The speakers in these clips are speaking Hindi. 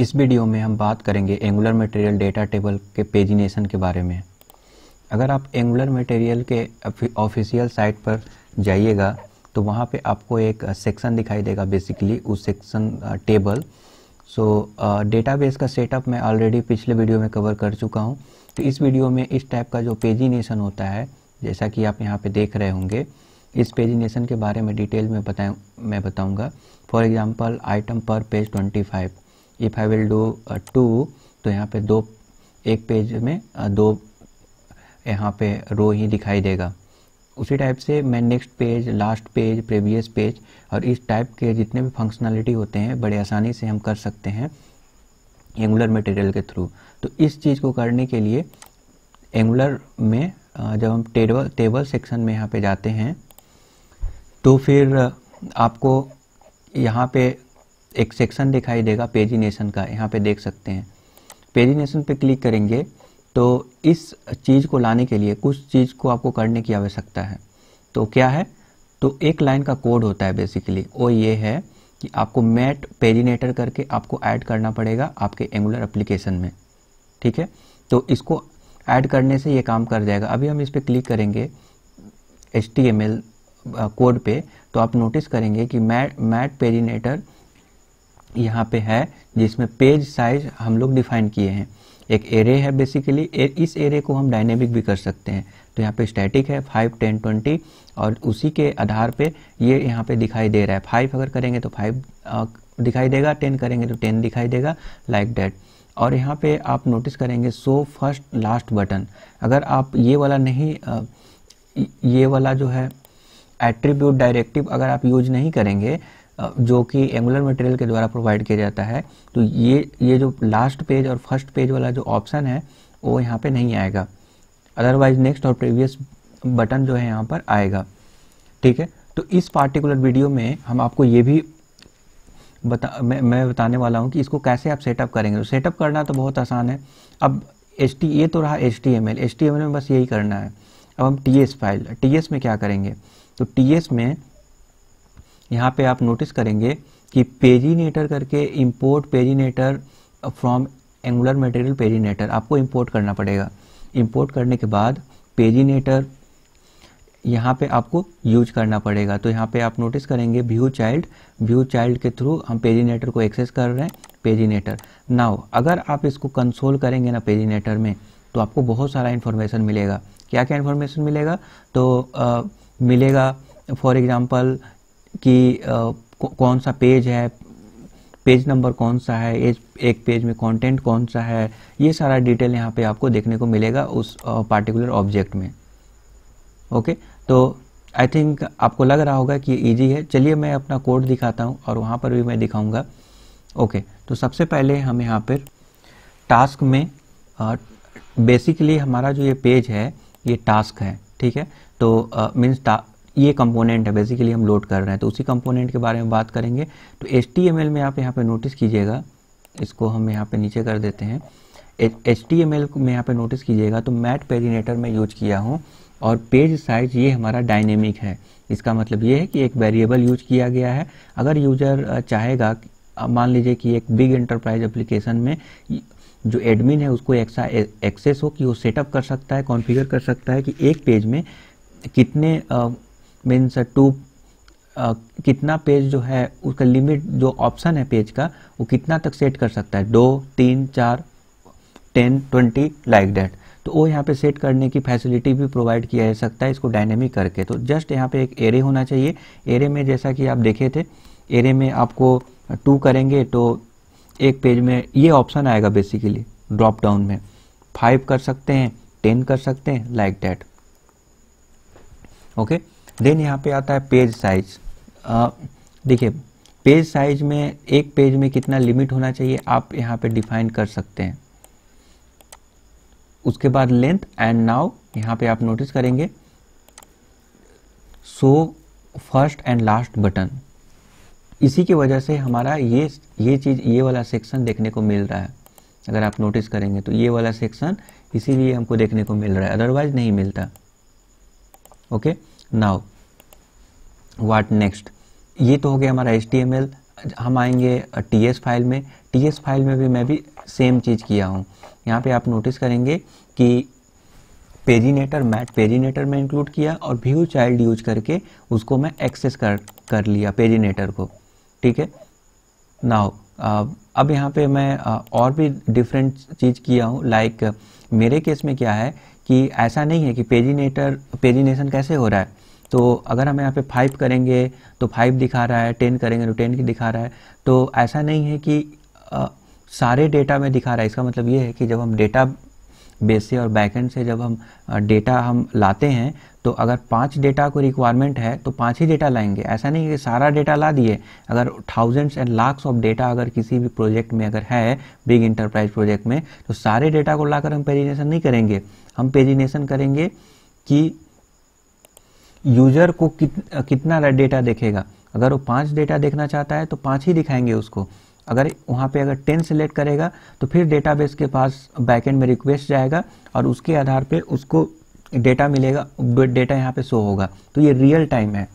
इस वीडियो में हम बात करेंगे एंगुलर मटेरियल डेटा टेबल के पेजिनेशन के बारे में अगर आप एंगुलर मटेरियल के ऑफिशियल साइट पर जाइएगा तो वहाँ पे आपको एक सेक्शन दिखाई देगा बेसिकली उस सेक्शन टेबल सो डेटाबेस का सेटअप मैं ऑलरेडी पिछले वीडियो में कवर कर चुका हूँ तो इस वीडियो में इस टाइप का जो पेजिनेशन होता है जैसा कि आप यहाँ पर देख रहे होंगे इस पेजिनेशन के बारे में डिटेल में बताए मैं बताऊँगा for example item per page twenty five if I will do two तो यहाँ पे दो एक पेज में दो यहाँ पे रो ही दिखाई देगा उसी टाइप से मैं next page last page previous page और इस टाइप के जितने भी फंक्शनैलिटी होते हैं बड़े आसानी से हम कर सकते हैं एंगुलर मटेरियल के थ्रू तो इस चीज़ को करने के लिए एंगुलर में जब हम टेबल टेबल सेक्शन में यहाँ पे जाते हैं तो फिर आपको यहाँ पे एक सेक्शन दिखाई देगा पेजिनेशन का यहाँ पे देख सकते हैं पेजिनेशन पे क्लिक करेंगे तो इस चीज़ को लाने के लिए कुछ चीज़ को आपको करने की आवश्यकता है तो क्या है तो एक लाइन का कोड होता है बेसिकली वो ये है कि आपको मैट पेजिनेटर करके आपको ऐड करना पड़ेगा आपके एंगुलर अप्लीकेशन में ठीक है तो इसको ऐड करने से ये काम कर जाएगा अभी हम इस पर क्लिक करेंगे एच कोड पे तो आप नोटिस करेंगे कि मैट मैट पेजिनेटर यहाँ पे है जिसमें पेज साइज हम लोग डिफाइन किए हैं एक एरे है बेसिकली ए, इस एरे को हम डायनेमिक भी कर सकते हैं तो यहाँ पे स्टैटिक है फाइव टेन ट्वेंटी और उसी के आधार पे ये यहाँ पे दिखाई दे रहा है फाइव अगर करेंगे तो फाइव दिखाई देगा टेन करेंगे तो टेन दिखाई देगा लाइक like डैट और यहाँ पे आप नोटिस करेंगे सो फर्स्ट लास्ट बटन अगर आप ये वाला नहीं ये वाला जो है एट्रीब्यूट डायरेक्टिव अगर आप यूज नहीं करेंगे जो कि एंगुलर मटेरियल के द्वारा प्रोवाइड किया जाता है तो ये ये जो लास्ट पेज और फर्स्ट पेज वाला जो ऑप्शन है वो यहाँ पे नहीं आएगा अदरवाइज नेक्स्ट और प्रीवियस बटन जो है यहाँ पर आएगा ठीक है तो इस पार्टिकुलर वीडियो में हम आपको ये भी बता मैं मैं बताने वाला हूँ कि इसको कैसे आप सेटअप करेंगे तो सेटअप करना तो बहुत आसान है अब एच टी ये तो रहा H T M L T M L में बस यही करना है अब हम T S file T S में क्या करेंगे तो टी एस में यहाँ पे आप नोटिस करेंगे कि पेजीनेटर करके import paginator from Angular material paginator आपको इम्पोर्ट करना पड़ेगा इम्पोर्ट करने के बाद पेजीनेटर यहाँ पे आपको यूज करना पड़ेगा तो यहाँ पे आप नोटिस करेंगे व्यू चाइल्ड व्यू चाइल्ड के थ्रू हम पेजीनेटर को एक्सेस कर रहे हैं पेजीनेटर नाउ अगर आप इसको कंसोल करेंगे ना पेजीनेटर में तो आपको बहुत सारा इन्फॉर्मेशन मिलेगा क्या क्या इन्फॉर्मेशन मिलेगा तो आ, मिलेगा फॉर एग्जाम्पल कि कौन सा पेज है पेज नंबर कौन सा है एज एक पेज में कंटेंट कौन सा है ये सारा डिटेल यहाँ पे आपको देखने को मिलेगा उस पार्टिकुलर ऑब्जेक्ट में ओके तो आई थिंक आपको लग रहा होगा कि ईजी है चलिए मैं अपना कोड दिखाता हूँ और वहाँ पर भी मैं दिखाऊँगा ओके तो सबसे पहले हम यहाँ पर टास्क में बेसिकली हमारा जो ये पेज है ये टास्क है ठीक है तो मीन्स ये कंपोनेंट है बेसिकली हम लोड कर रहे हैं तो उसी कंपोनेंट के बारे में बात करेंगे तो एच में आप यहाँ पे नोटिस कीजिएगा इसको हम यहाँ पे नीचे कर देते हैं एच टी एम एल में यहाँ पे नोटिस कीजिएगा तो मैट पेरिनेटर में यूज किया हूँ और पेज साइज ये हमारा डायनेमिक है इसका मतलब ये है कि एक वेरिएबल यूज किया गया है अगर यूजर चाहेगा मान लीजिए कि एक बिग एंटरप्राइज एप्लीकेशन में जो एडमिन है उसको एक्सेस हो कि वो सेटअप कर सकता है कॉन्फ़िगर कर सकता है कि एक पेज में कितने मीन्स टू uh, uh, कितना पेज जो है उसका लिमिट जो ऑप्शन है पेज का वो कितना तक सेट कर सकता है दो तीन चार टेन ट्वेंटी लाइक डैट तो वो यहाँ पे सेट करने की फैसिलिटी भी प्रोवाइड किया जा सकता है इसको डायनेमिक करके तो जस्ट यहाँ पे एक एरे होना चाहिए एरे में जैसा कि आप देखे थे एरे में आपको टू करेंगे तो एक पेज में ये ऑप्शन आएगा बेसिकली ड्रॉप डाउन में फाइव कर सकते हैं टेन कर सकते हैं लाइक डैट ओके देन यहाँ पे आता है पेज साइज देखिए पेज साइज में एक पेज में कितना लिमिट होना चाहिए आप यहाँ पे डिफाइन कर सकते हैं उसके बाद लेंथ एंड नाउ यहाँ पे आप नोटिस करेंगे so first and last button इसी की वजह से हमारा ये ये चीज़ ये वाला सेक्शन देखने को मिल रहा है अगर आप नोटिस करेंगे तो ये वाला सेक्शन इसीलिए हमको देखने को मिल रहा है अदरवाइज नहीं मिलता okay okay? Now what next ये तो हो गया हमारा एच हम आएंगे टी एस फाइल में टी एस फाइल में भी मैं भी सेम चीज़ किया हूँ यहाँ पे आप नोटिस करेंगे कि पेजीनेटर मैट पेजीनेटर में इंक्लूड किया और व्यू चाइल्ड यूज करके उसको मैं एक्सेस कर कर लिया पेजीनेटर को ठीक है नाउ अब यहाँ पे मैं और भी डिफरेंट चीज़ किया हूँ लाइक मेरे केस में क्या है कि ऐसा नहीं है कि पेजीनेटर पेजीनेशन कैसे हो रहा है तो अगर हम यहाँ पे फाइव करेंगे तो फाइव दिखा रहा है टेन करेंगे तो टेन दिखा रहा है तो ऐसा नहीं है कि आ, सारे डेटा में दिखा रहा है इसका मतलब ये है कि जब हम डेटा बेस से और बैकेंड से जब हम डेटा हम लाते हैं तो अगर पाँच डेटा को रिक्वायरमेंट है तो पाँच ही डेटा लाएंगे ऐसा नहीं कि सारा डेटा ला दिए अगर thousands and lakhs of data अगर किसी भी प्रोजेक्ट में अगर है बिग इंटरप्राइज प्रोजेक्ट में तो सारे डेटा को लाकर हम पेजिनेशन नहीं करेंगे हम पेजिनेशन करेंगे कि यूजर को कित, कितना डेटा देखेगा अगर वो पाँच डेटा देखना चाहता है तो पाँच ही दिखाएंगे उसको अगर वहाँ पे अगर टेन सेलेक्ट करेगा तो फिर डेटाबेस के पास बैकएंड में रिक्वेस्ट जाएगा और उसके आधार पे उसको डेटा मिलेगा डेटा यहाँ पे शो होगा तो ये रियल टाइम है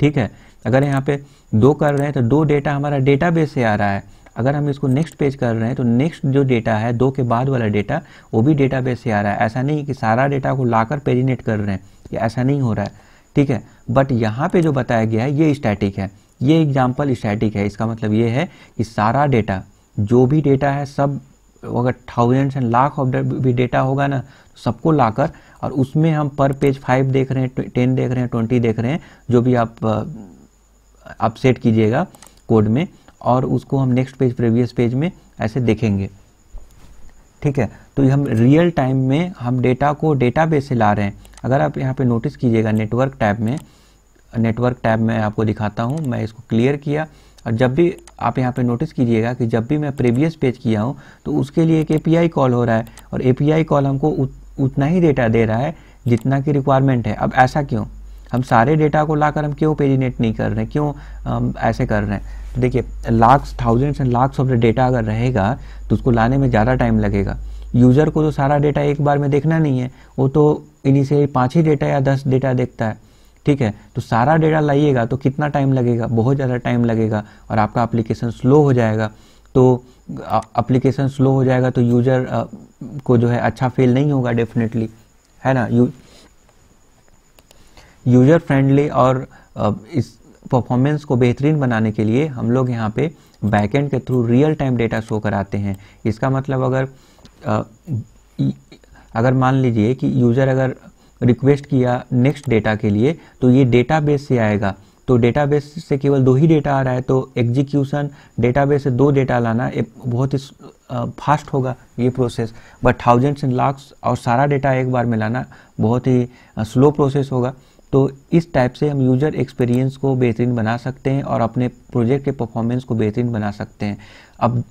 ठीक है अगर यहाँ पे दो कर रहे हैं तो दो डेटा हमारा डेटाबेस से आ रहा है अगर हम इसको नेक्स्ट पेज कर रहे हैं तो नेक्स्ट जो डेटा है दो के बाद वाला डेटा वो भी डेटाबेस से आ रहा है ऐसा नहीं कि सारा डेटा को लाकर पेरिनेट कर रहे हैं ये ऐसा नहीं हो रहा है ठीक है बट यहाँ पे जो बताया गया है ये स्टैटिक है ये एग्जाम्पल स्टैटिक है इसका मतलब ये है कि सारा डेटा जो भी डेटा है सब अगर थाउजेंड्स एंड लाख ऑफ भी डेटा होगा ना तो सबको लाकर और उसमें हम पर पेज फाइव देख रहे हैं टेन देख रहे हैं ट्वेंटी देख रहे हैं जो भी आप अपसेट कीजिएगा कोड में और उसको हम नेक्स्ट पेज प्रीवियस पेज में ऐसे देखेंगे ठीक है तो हम रियल टाइम में हम डेटा को डेटा से ला रहे हैं अगर आप यहाँ पे नोटिस कीजिएगा नेटवर्क टैब में नेटवर्क टैब में आपको दिखाता हूँ मैं इसको क्लियर किया और जब भी आप यहाँ पे नोटिस कीजिएगा कि जब भी मैं प्रीवियस पेज किया हूँ तो उसके लिए एक ए कॉल हो रहा है और ए कॉल हमको उत, उतना ही डेटा दे रहा है जितना की रिक्वायरमेंट है अब ऐसा क्यों हम सारे डेटा को लाकर हम क्यों पेजिनेट नहीं कर रहे हैं क्यों हम ऐसे कर रहे हैं तो देखिए lakhs thousands and lakhs of the data अगर रहेगा तो उसको लाने में ज़्यादा टाइम लगेगा यूज़र को तो सारा डेटा एक बार में देखना नहीं है वो तो इन्हीं से पाँच ही डेटा या दस डेटा देखता है ठीक है तो सारा डेटा लाइएगा तो कितना टाइम लगेगा बहुत ज़्यादा टाइम लगेगा और आपका एप्लीकेशन स्लो हो जाएगा तो एप्लीकेशन स्लो हो जाएगा तो यूज़र को जो है अच्छा फील नहीं होगा डेफिनेटली है ना यू यूजर फ्रेंडली और इस परफॉर्मेंस को बेहतरीन बनाने के लिए हम लोग यहाँ पे बैकएंड के through real time data show कराते हैं इसका मतलब अगर अगर मान लीजिए कि यूज़र अगर रिक्वेस्ट किया नेक्स्ट डेटा के लिए तो ये डेटाबेस से आएगा तो डेटाबेस से केवल दो ही डेटा आ रहा है तो एग्जीक्यूशन डेटाबेस से दो डेटा लाना एक बहुत ही फास्ट होगा ये process but thousands and lakh और सारा डेटा एक बार में लाना बहुत ही स्लो प्रोसेस होगा तो इस टाइप से हम यूजर एक्सपीरियंस को बेहतरीन बना सकते हैं और अपने प्रोजेक्ट के परफॉर्मेंस को बेहतरीन बना सकते हैं अब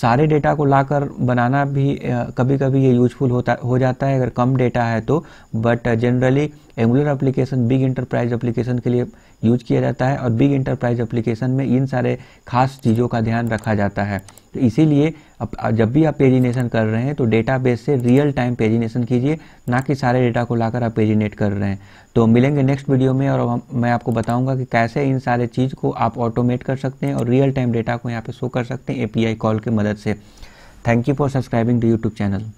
सारे डेटा को लाकर बनाना भी कभी कभी ये यूजफुल होता हो जाता है अगर कम डेटा है तो but generally Angular application big enterprise application के लिए यूज किया जाता है और बिग इंटरप्राइज एप्लीकेशन में इन सारे खास चीज़ों का ध्यान रखा जाता है तो इसीलिए अब जब भी आप पेजिनेशन कर रहे हैं तो डेटाबेस से रियल टाइम पेजिनेशन कीजिए ना कि सारे डेटा को लाकर आप पेजिनेट कर रहे हैं तो मिलेंगे नेक्स्ट वीडियो में और मैं आपको बताऊंगा कि कैसे इन सारे चीज़ को आप ऑटोमेट कर सकते हैं और रियल टाइम डेटा को यहाँ पे शो कर सकते हैं एपीआई कॉल की मदद से thank you for subscribing to YouTube channel